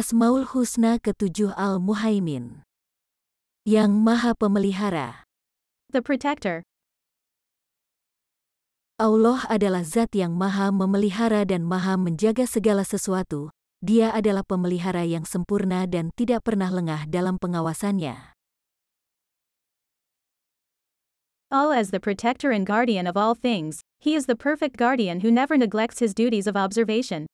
Asmaul Husna ketujuh Al-Muhaimin. Yang Maha Pemelihara. The Protector. Allah adalah zat yang maha memelihara dan maha menjaga segala sesuatu. Dia adalah pemelihara yang sempurna dan tidak pernah lengah dalam pengawasannya. Allah as the protector and guardian of all things, he is the perfect guardian who never neglects his duties of observation.